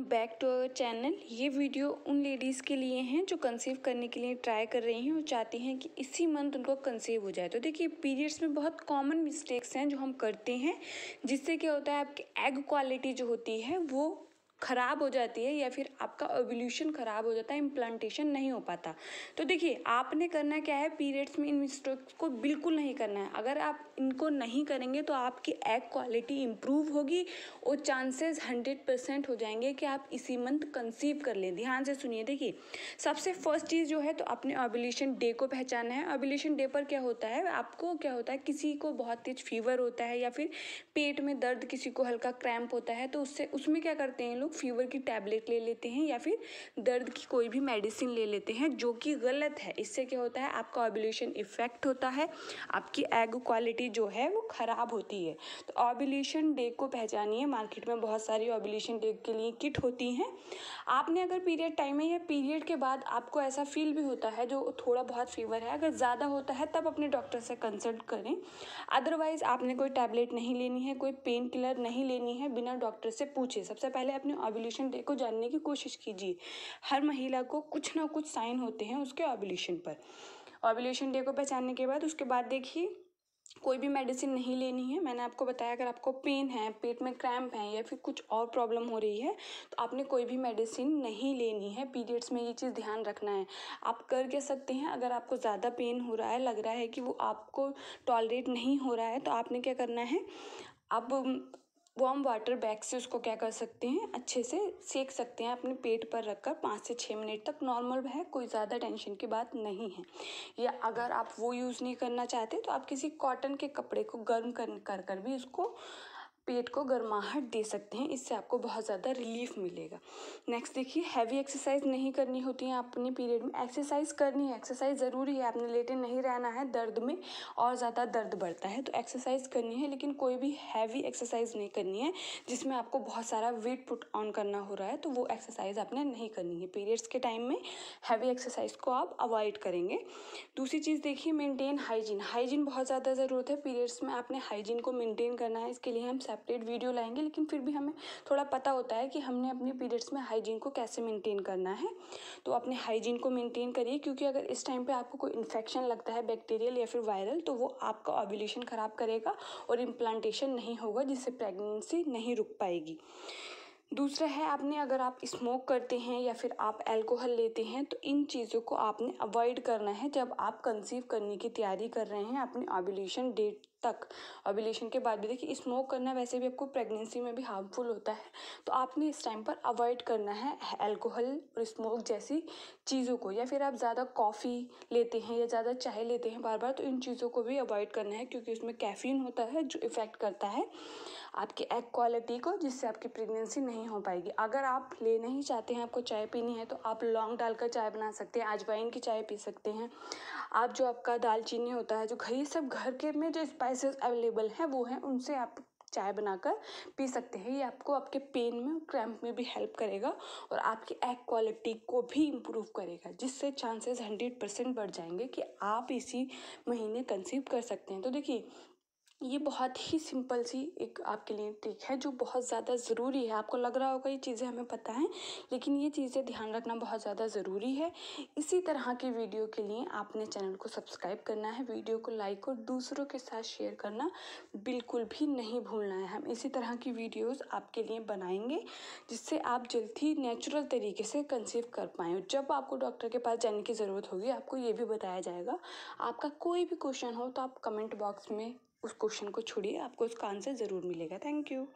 back to our channel ये video उन ladies के लिए हैं जो कंसीव करने के लिए ट्राई कर रही हैं और चाहती हैं कि इसी मंथ उनको कंसीव हो जाए तो देखिए पीरियड्स में बहुत कॉमन मिस्टेक्स हैं जो हम करते हैं जिससे क्या होता है आपकी एग क्वालिटी जो होती है वो ख़राब हो जाती है या फिर आपका ओवल्यूशन ख़राब हो जाता है इम्प्लांटेशन नहीं हो पाता तो देखिए आपने करना क्या है पीरियड्स में इन मिस्टेक्स को बिल्कुल नहीं करना है अगर आप इनको नहीं करेंगे तो आपकी एग क्वालिटी इम्प्रूव होगी और चांसेस हंड्रेड परसेंट हो जाएंगे कि आप इसी मंथ कंसीव कर लें ध्यान से सुनिए देखिए सबसे फर्स्ट चीज़ जो है तो अपने ओबुलेशन डे को पहचानना है ओबुलेशन डे पर क्या होता है आपको क्या होता है किसी को बहुत तेज फीवर होता है या फिर पेट में दर्द किसी को हल्का क्रैम्प होता है तो उससे उसमें क्या करते हैं लोग लोग फीवर की टैबलेट ले लेते हैं या फिर दर्द की कोई भी मेडिसिन ले लेते हैं जो कि गलत है इससे क्या होता है आपका ऑबुलेशन इफेक्ट होता है आपकी एग क्वालिटी जो है वो ख़राब होती है तो ऑबुलेशन डे को पहचानिए मार्केट में बहुत सारी ऑब्यूलेशन डे के लिए किट होती हैं आपने अगर पीरियड टाइम में या पीरियड के बाद आपको ऐसा फील भी होता है जो थोड़ा बहुत फीवर है अगर ज़्यादा होता है तब अपने डॉक्टर से कंसल्ट करें अदरवाइज़ आपने कोई टैबलेट नहीं लेनी है कोई पेन किलर नहीं लेनी है बिना डॉक्टर से पूछे सबसे पहले अपने ऑबुलेशन डे को जानने की कोशिश कीजिए हर महिला को कुछ ना कुछ साइन होते हैं उसके ऑबुलेशन पर ऑबुलेशन डे को पहचानने के बाद उसके बाद देखिए कोई भी मेडिसिन नहीं लेनी है मैंने आपको बताया अगर आपको पेन है पेट में क्रैम्प है या फिर कुछ और प्रॉब्लम हो रही है तो आपने कोई भी मेडिसिन नहीं लेनी है पीरियड्स में ये चीज़ ध्यान रखना है आप कर क्या सकते हैं अगर आपको ज़्यादा पेन हो रहा है लग रहा है कि वो आपको टॉलरेट नहीं हो रहा है तो आपने क्या करना है आप वार्म वाटर बैग से उसको क्या कर सकते हैं अच्छे से सेक सकते हैं अपने पेट पर रखकर पाँच से छः मिनट तक नॉर्मल है कोई ज़्यादा टेंशन की बात नहीं है या अगर आप वो यूज़ नहीं करना चाहते तो आप किसी कॉटन के कपड़े को गर्म कर कर, कर भी उसको पेट को गर्माहट दे सकते हैं इससे आपको बहुत ज़्यादा रिलीफ मिलेगा नेक्स्ट देखिए हैवी एक्सरसाइज नहीं करनी होती है अपने पीरियड में एक्सरसाइज करनी है एक्सरसाइज ज़रूरी है आपने लेटे नहीं रहना है दर्द में और ज़्यादा दर्द बढ़ता है तो एक्सरसाइज करनी है लेकिन कोई भी हैवी एक्सरसाइज नहीं करनी है जिसमें आपको बहुत सारा वेट पुट ऑन करना हो रहा है तो वो एक्सरसाइज आपने नहीं करनी है पीरियड्स के टाइम में हैवी एक्सरसाइज को आप अवॉइड करेंगे दूसरी चीज़ देखिए मेंटेन हाइजीन हाइजीन बहुत ज़्यादा ज़रूरत है पीरियड्स में आपने हाइजीन को मेंटेन करना है इसके लिए हम सेपरेट वीडियो लाएंगे लेकिन फिर भी हमें थोड़ा पता होता है कि हमने अपने पीरियड्स में हाइजीन को कैसे मेंटेन करना है तो अपने हाइजीन को मेंटेन करिए क्योंकि अगर इस टाइम पे आपको कोई इन्फेक्शन लगता है बैक्टीरियल या फिर वायरल तो वो आपका ऑब्यूलेशन ख़राब करेगा और इम्प्लांटेशन नहीं होगा जिससे प्रेगनेंसी नहीं रुक पाएगी दूसरा है आपने अगर आप स्मोक करते हैं या फिर आप अल्कोहल लेते हैं तो इन चीज़ों को आपने अवॉइड करना है जब आप कंसीव करने की तैयारी कर रहे हैं अपने ऑब्यूलेशन डेट तक और रिलेशन के बाद भी देखिए स्मोक करना वैसे भी आपको प्रेगनेंसी में भी हार्मफुल होता है तो आपने इस टाइम पर अवॉइड करना है अल्कोहल और स्मोक जैसी चीज़ों को या फिर आप ज़्यादा कॉफ़ी लेते हैं या ज़्यादा चाय लेते हैं बार बार तो इन चीज़ों को भी अवॉइड करना है क्योंकि उसमें कैफीन होता है जो इफ़ेक्ट करता है आपकी एग क्वालिटी को जिससे आपकी प्रेगनेंसी नहीं हो पाएगी अगर आप लेना ही चाहते हैं आपको चाय पीनी है तो आप लौंग डालकर चाय बना सकते हैं अजवाइन की चाय पी सकते हैं आप जो आपका दालचीनी होता है जो घर सब घर के में जो स्पाइस स्पाइसेस अवेलेबल हैं वो हैं उनसे आप चाय बनाकर पी सकते हैं ये आपको आपके पेन में क्रैम्प में भी हेल्प करेगा और आपकी एग क्वालिटी को भी इम्प्रूव करेगा जिससे चांसेस हंड्रेड परसेंट बढ़ जाएंगे कि आप इसी महीने कंसीव कर सकते हैं तो देखिए ये बहुत ही सिंपल सी एक आपके लिए ट्रिक है जो बहुत ज़्यादा ज़रूरी है आपको लग रहा होगा ये चीज़ें हमें पता हैं लेकिन ये चीज़ें ध्यान रखना बहुत ज़्यादा ज़रूरी है इसी तरह की वीडियो के लिए आपने चैनल को सब्सक्राइब करना है वीडियो को लाइक और दूसरों के साथ शेयर करना बिल्कुल भी नहीं भूलना है हम इसी तरह की वीडियोज़ आपके लिए बनाएंगे जिससे आप जल्द ही नेचुरल तरीके से कंसीव कर पाएँ जब आपको डॉक्टर के पास जाने की ज़रूरत होगी आपको ये भी बताया जाएगा आपका कोई भी क्वेश्चन हो तो आप कमेंट बॉक्स में उस क्वेश्चन को छोड़िए आपको उसका आंसर ज़रूर मिलेगा थैंक यू